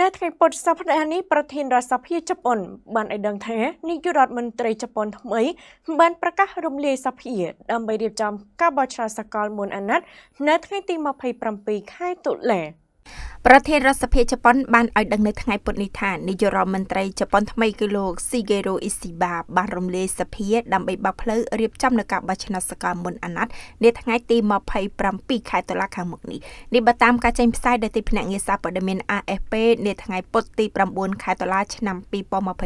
នៅថ្ងៃពុធសប្តាហ៍នេះប្រធានរដ្ឋសភាជប៉ុនបានឲ្យដឹងថានាយករដ្ឋមន្ត្រីជប៉ុនថ្មីបានប្រកាសរំលាយសភាដើម្បីរៀបចំការបោះឆ្នោតសកលមួយអាណត្តិនៅថ្ងៃទី27ខែតុលា។ប្រធានរដ្ឋសភាជប៉ុនបានឲ្យដឹងនៅថ្ងៃពុធនេះថានាយករដ្ឋមន្ត្រីជប៉ុនថ្មីគឺលោក Shigeru Ishiba បានរំលាយសភាដើម្បីបើកផ្លូវរៀបចំនៅការបោះឆ្នោតសកលមុនអាណត្តិនាថ្ងៃទី27ខែតុលាខាងមុខនេះនេះបើតាមការចេញផ្សាយដោយទីភ្នាក់ងារសារព័ត៌មាន AFP នាថ្ងៃពុធទី9ខែតុលាឆ្នាំ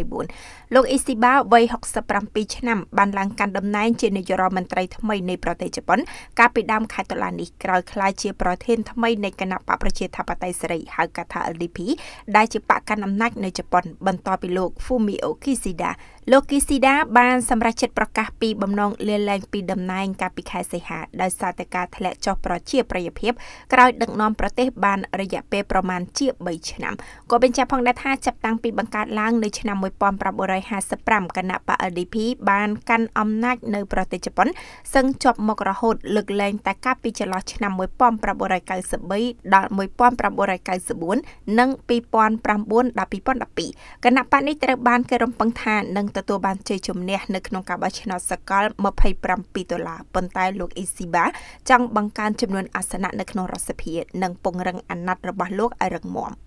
2024លោក Ishiba វ័យ67ឆ្នាំបានឡើងកាន់តំណែងជានាយករដ្ឋមន្ត្រីថ្មីនៃប្រទេសជប៉ុនកាលពីដើមខែតុលានេះក្រោយក្លាយជាប្រធានថ្មីនៃគណៈបកប្រជាធិបបតេយ្យសេរីហៅកាត់ថា LDP ដែលជាបកកណ្ដាលអំណាចនៅជប៉ុនបន្ទាប់ពីលោក Fumio Kishida លោកគីស៊ីដាបានសម្រេចចិត្តប្រកាសពីបំណងលាលែង ពីតំណែងកាលពីខែសីហាដោយសារតែការធ្លាក់ចុះប្រជាប្រិយភាពក្រោយដឹកនាំប្រទេស បានរយៈពេលប្រមាណជា3ឆ្នាំក៏បញ្ជាក់ផងដែរថាចាប់តាំងពីបង្កើតឡើងនៅឆ្នាំ1955គណៈបក LDP បានកាន់អំណាចនៅ ប្រទេសជប៉ុនសឹងជាប់មករហូតលើកលែងតែកាលពីចន្លោះឆ្នាំ1993ដល់1994និង2009ដល់2012គណៈបកនេះត្រូវបានគេរំពឹងថានឹងទទួលបានជ័យជំនះនៅក្នុងការបោះឆ្នោតសកល27ដុល្លារប៉ុន្តែ លោកអ៊ីស៊ីបាចង់បង្កើនចំនួនអាសនៈនៅក្នុងរដ្ឋសភា និងពង្រឹងអាណត្តិរបស់លោកឲ្យរឹងមាំ។